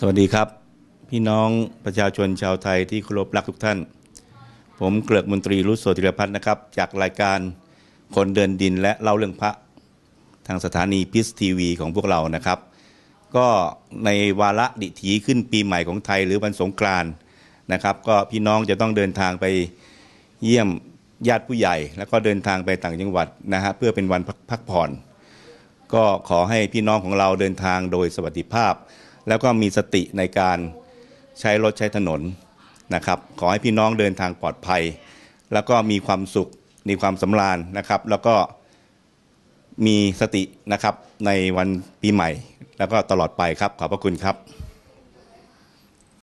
สวัสดีครับ พี่น้องประชาชนชาวไทยที่เคารพรักทุกท่าน ผมเกลือกมนตรีรุสโสธิรพัฒน์นะครับ จากรายการคนเดินดินและเล่าเรื่องพระทางสถานีพิสทีวีของพวกเรานะครับ ก็ในวาระดิถีขึ้นปีใหม่ของไทยหรือวันสงกรานนะครับ ก็พี่น้องจะต้องเดินทางไปเยี่ยมญาติผู้ใหญ่ แล้วก็เดินทางไปต่างจังหวัดนะฮะเพื่อเป็นวันพักผ่อน ก็ขอให้พี่น้องของเราเดินทางโดยสวัสดิภาพแล้วก็มีสติในการใช้รถใช้ถนนนะครับ ขอให้พี่น้องเดินทางปลอดภัย แล้วก็มีความสุขมีความสำราญนะครับ แล้วก็มีสตินะครับในวันปีใหม่ แล้วก็ตลอดไปครับขอบพระคุณครับ